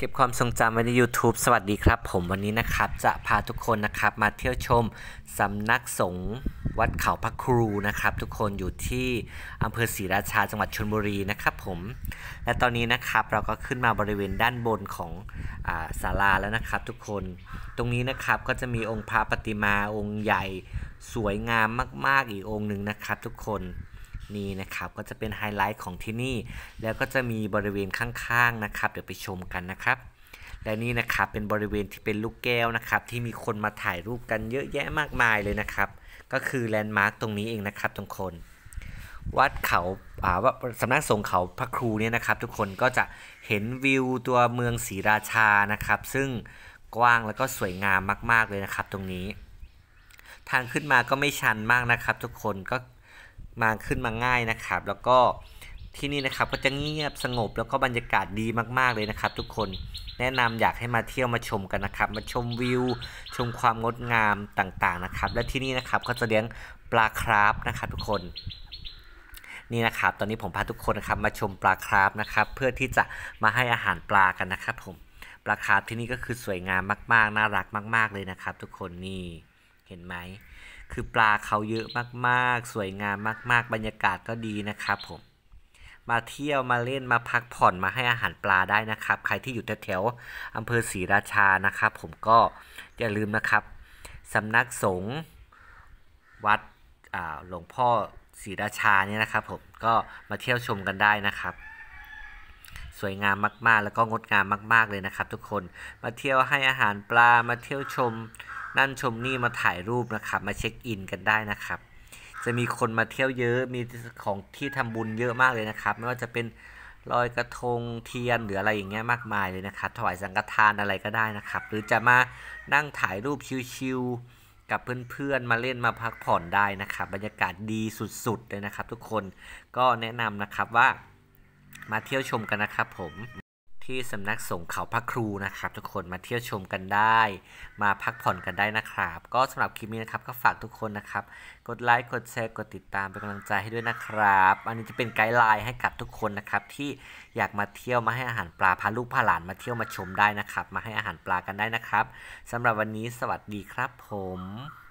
เก็บความทรงจำไว้ใน YouTube สวัสดีครับ ผมวันนี้นะครับจะพาทุกคนนะครับมาเที่ยวชมสำนักสงฆ์วัดเขาพระครูนะครับ ทุกคนอยู่ที่อำเภอศรีราชาจังหวัดชลบุรีนะครับผมและตอนนี้นะครับเราก็ขึ้นมาบริเวณด้านบนของศาลาแล้วนะครับ ทุกคน ตรงนี้นะครับก็จะมีองค์พระปฏิมาองค์ใหญ่สวยงามมากๆอีกองค์หนึ่งนะครับ ทุกคนนี่นะครับก็จะเป็นไฮไลท์ของที่นี่แล้วก็จะมีบริเวณข้างๆนะครับ เดี๋ยวไปชมกันนะครับและนี่นะครับเป็นบริเวณที่เป็นลูกแก้วนะครับที่มีคนมาถ่ายรูปกันเยอะแยะมากมายเลยนะครับก็คือแลนด์มาร์คตรงนี้เองนะครับทุกคน วัดเขาอ่าว่าสำนักสงฆ์เขาพระครูเนี่ยนะครับทุกคนก็จะเห็นวิวตัวเมืองศรีราชานะครับซึ่งกว้างแล้วก็สวยงามมากๆเลยนะครับตรงนี้ ทางขึ้นมาก็ไม่ชันมากนะครับทุกคนก็มาขึ้นมาง่ายนะครับแล้วก็ที่นี่นะครับก็จะเงียบสงบ แล้วก็บรรยากาศดีมากๆเลยนะครับ ทุกคนแนะนำอยากให้มาเที่ยวมาชมกันนะครับมาชมวิว ชมความงดงามต่าง ๆนะครับ และที่นี่นะครับก็จะเลี้ยงปลาคราฟนะครับทุกคน นี่นะครับ ตอนนี้ผมพาทุกคนนะครับมาชมปลาคราฟนะครับ เพื่อที่จะมาให้อาหารปลากันนะครับ ผมปลาคราฟที่นี่ก็คือสวยงามมากๆน่ารักมาก ๆเลยนะครับ ทุกคนนี่เห็นไหมคือปลาเขาเยอะมากๆ สวยงามมาก ๆ บรรยากาศก็ดีนะครับผม มาเที่ยวมาเล่นมาพักผ่อนมาให้อาหารปลาได้นะครับ ใครที่อยู่แถวๆอำเภอศรีราชา นะครับ ผมก็อย่าลืมนะครับ สำนักสงฆ์วัดหลวงพ่อศรีราชาเนี่ยนะครับผมก็มาเที่ยวชมกันได้นะครับ สวยงามมากๆ แล้วก็งดงามมากๆ เลยนะครับ ทุกคน มาเที่ยวให้อาหารปลา มาเที่ยวชมนั่นชมนี่มาถ่ายรูปนะครับมาเช็คอินกันได้นะครับ จะมีคนมาเที่ยวเยอะมีของที่ทำบุญเยอะมากเลยนะครับ ไม่ว่าจะเป็นลอยกระทง เทียนหรืออะไรอย่างเงี้ยมากมายเลยนะครับถวายสังฆทานอะไรก็ได้นะครับ หรือจะมานั่งถ่ายรูปชิวๆกับเพื่อนๆ มาเล่นมาพักผ่อนได้นะครับ บรรยากาศดีสุดๆเลยนะครับ ทุกคนก็แนะนำนะครับว่ามาเที่ยวชมกันนะครับ ผมที่สำนักสงฆ์เขาพระครูนะครับ ทุกคนมาเที่ยวชมกันได้ มาพักผ่อนกันได้นะครับ ก็สำหรับคลิปนี้นะครับก็ฝากทุกคนนะครับ กดไลค์กดแชร์กดติดตามเป็นกำลังใจให้ด้วยนะครับ อันนี้จะเป็นไกด์ไลน์ให้กับทุกคนนะครับที่อยากมาเที่ยวมาให้อาหารปลาพาลูกพาหลานมาเที่ยวมาชมได้นะครับมาให้อาหารปลากันได้นะครับสำหรับวันนี้สวัสดีครับผม